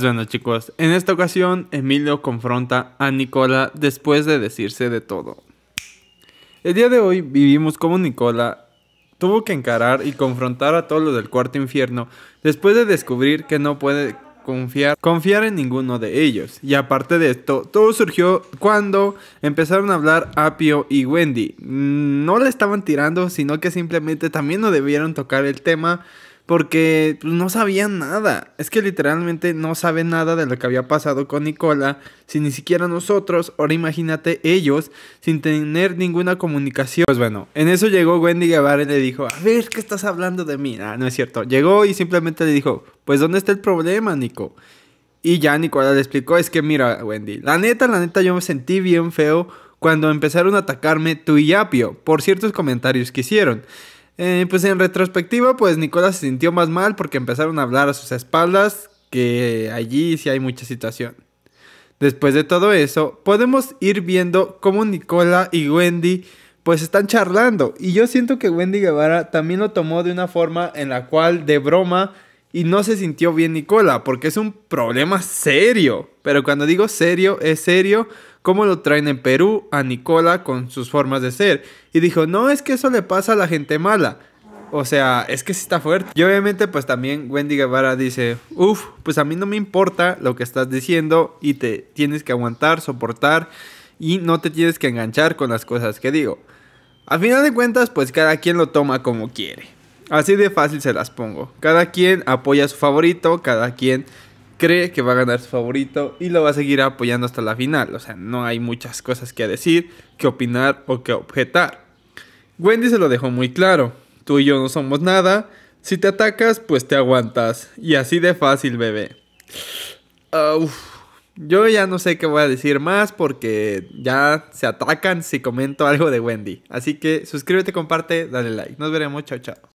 Bueno chicos, en esta ocasión Emilio confronta a Nicola después de decirse de todo. El día de hoy vivimos como Nicola tuvo que encarar y confrontar a todos los del cuarto infierno después de descubrir que no puede confiar, confiar en ninguno de ellos. Y aparte de esto, todo surgió cuando empezaron a hablar Apio y Wendy. Mm, no le estaban tirando, sino que simplemente también no debieron tocar el tema porque pues, no sabían nada. Es que literalmente no saben nada de lo que había pasado con Nicola, si ni siquiera nosotros, ahora imagínate ellos, sin tener ninguna comunicación. Pues bueno, en eso llegó Wendy Guevara y le dijo, a ver, ¿qué estás hablando de mí? Ah, no es cierto. Llegó y simplemente le dijo, pues ¿dónde está el problema, Nico? Y ya Nicola le explicó, es que mira, Wendy, la neta, la neta, yo me sentí bien feo cuando empezaron a atacarme tú y Apio por ciertos comentarios que hicieron. Eh, pues en retrospectiva, pues Nicola se sintió más mal porque empezaron a hablar a sus espaldas, que allí sí hay mucha situación. Después de todo eso, podemos ir viendo cómo Nicola y Wendy pues están charlando. Y yo siento que Wendy Guevara también lo tomó de una forma en la cual de broma y no se sintió bien Nicola, porque es un problema serio. Pero cuando digo serio, es serio cómo lo traen en Perú a Nicola con sus formas de ser. Y dijo, no es que eso le pasa a la gente mala. O sea, es que sí está fuerte. Y obviamente pues también Wendy Guevara dice, uff, pues a mí no me importa lo que estás diciendo y te tienes que aguantar, soportar y no te tienes que enganchar con las cosas que digo. Al final de cuentas pues cada quien lo toma como quiere. Así de fácil se las pongo. Cada quien apoya a su favorito, cada quien cree que va a ganar su favorito y lo va a seguir apoyando hasta la final. O sea, no hay muchas cosas que decir, que opinar o que objetar. Wendy se lo dejó muy claro. Tú y yo no somos nada. Si te atacas, pues te aguantas. Y así de fácil, bebé. Ah, yo ya no sé qué voy a decir más porque ya se atacan si comento algo de Wendy. Así que suscríbete, comparte, dale like. Nos veremos, chao, chao.